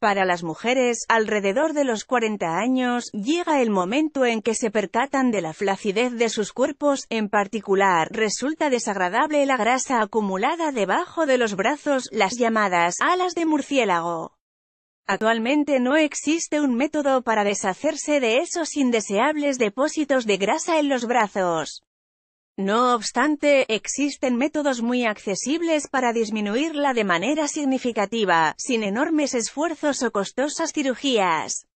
Para las mujeres, alrededor de los 40 años, llega el momento en que se percatan de la flacidez de sus cuerpos, en particular, resulta desagradable la grasa acumulada debajo de los brazos, las llamadas alas de murciélago. Actualmente no existe un método para deshacerse de esos indeseables depósitos de grasa en los brazos. No obstante, existen métodos muy accesibles para disminuirla de manera significativa, sin enormes esfuerzos o costosas cirugías.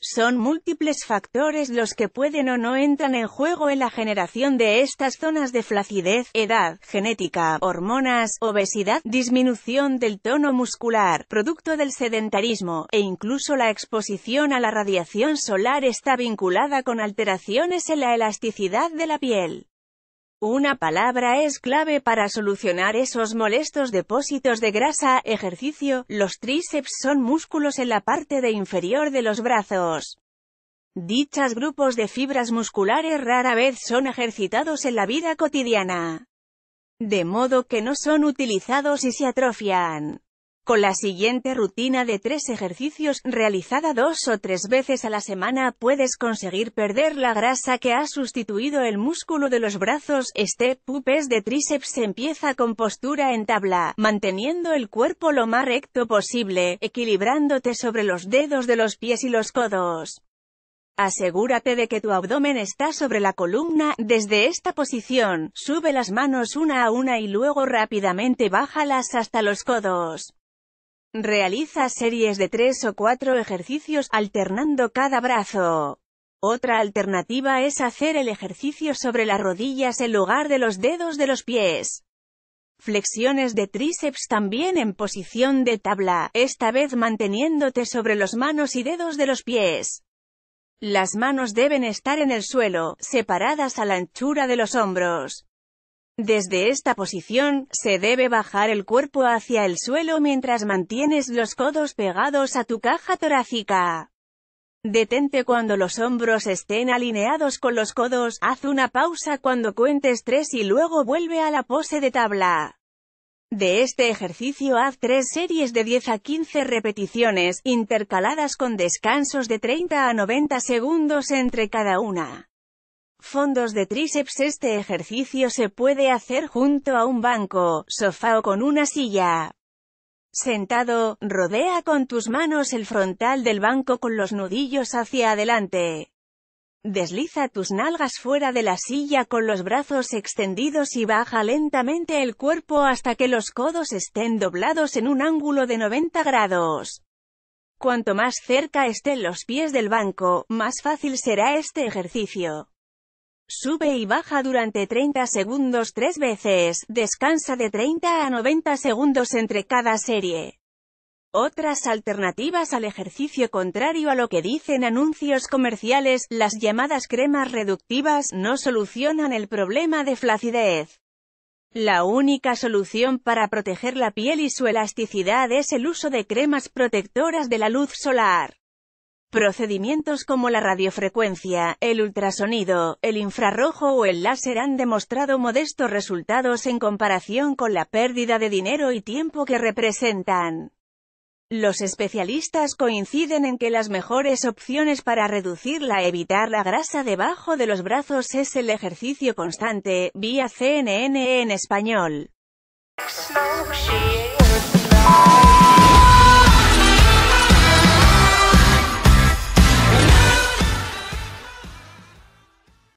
Son múltiples factores los que pueden o no entran en juego en la generación de estas zonas de flacidez, edad, genética, hormonas, obesidad, disminución del tono muscular, producto del sedentarismo, e incluso la exposición a la radiación solar está vinculada con alteraciones en la elasticidad de la piel. Una palabra es clave para solucionar esos molestos depósitos de grasa, ejercicio, los tríceps son músculos en la parte de inferior de los brazos. Dichas grupos de fibras musculares rara vez son ejercitados en la vida cotidiana. De modo que no son utilizados y se atrofian. Con la siguiente rutina de tres ejercicios, realizada dos o tres veces a la semana, puedes conseguir perder la grasa que ha sustituido el músculo de los brazos. Este pupes de tríceps empieza con postura en tabla, manteniendo el cuerpo lo más recto posible, equilibrándote sobre los dedos de los pies y los codos. Asegúrate de que tu abdomen está sobre la columna, desde esta posición, sube las manos una a una y luego rápidamente bájalas hasta los codos. Realiza series de tres o cuatro ejercicios, alternando cada brazo. Otra alternativa es hacer el ejercicio sobre las rodillas en lugar de los dedos de los pies. Flexiones de tríceps también en posición de tabla, esta vez manteniéndote sobre los manos y dedos de los pies. Las manos deben estar en el suelo, separadas a la anchura de los hombros. Desde esta posición, se debe bajar el cuerpo hacia el suelo mientras mantienes los codos pegados a tu caja torácica. Detente cuando los hombros estén alineados con los codos, haz una pausa cuando cuentes tres y luego vuelve a la pose de tabla. De este ejercicio haz tres series de 10 a 15 repeticiones, intercaladas con descansos de 30 a 90 segundos entre cada una. Fondos de tríceps Este ejercicio se puede hacer junto a un banco, sofá o con una silla. Sentado, rodea con tus manos el frontal del banco con los nudillos hacia adelante. Desliza tus nalgas fuera de la silla con los brazos extendidos y baja lentamente el cuerpo hasta que los codos estén doblados en un ángulo de 90 grados. Cuanto más cerca estén los pies del banco, más fácil será este ejercicio. Sube y baja durante 30 segundos tres veces, descansa de 30 a 90 segundos entre cada serie. Otras alternativas al ejercicio contrario a lo que dicen anuncios comerciales, las llamadas cremas reductivas no solucionan el problema de flacidez. La única solución para proteger la piel y su elasticidad es el uso de cremas protectoras de la luz solar. Procedimientos como la radiofrecuencia, el ultrasonido, el infrarrojo o el láser han demostrado modestos resultados en comparación con la pérdida de dinero y tiempo que representan. Los especialistas coinciden en que las mejores opciones para reducirla evitar la grasa debajo de los brazos es el ejercicio constante, vía CNN en español.